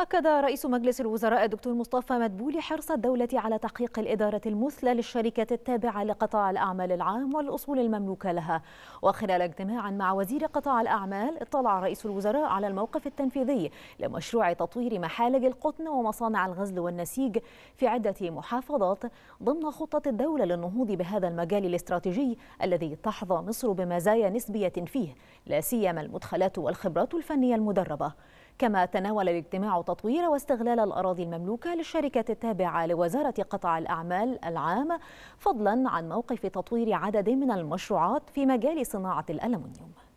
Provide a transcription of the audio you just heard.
أكد رئيس مجلس الوزراء الدكتور مصطفى مدبولي حرص الدولة على تحقيق الإدارة المثلى للشركات التابعة لقطاع الأعمال العام والأصول المملوكة لها وخلال اجتماع مع وزير قطاع الأعمال اطلع رئيس الوزراء على الموقف التنفيذي لمشروع تطوير محالج القطن ومصانع الغزل والنسيج في عدة محافظات ضمن خطة الدولة للنهوض بهذا المجال الاستراتيجي الذي تحظى مصر بمزايا نسبية فيه لا سيما المدخلات والخبرات الفنية المدربة كما تناول الاجتماع تطوير واستغلال الأراضي المملوكة للشركة التابعة لوزارة قطع الأعمال العام فضلا عن موقف تطوير عدد من المشروعات في مجال صناعة الألمنيوم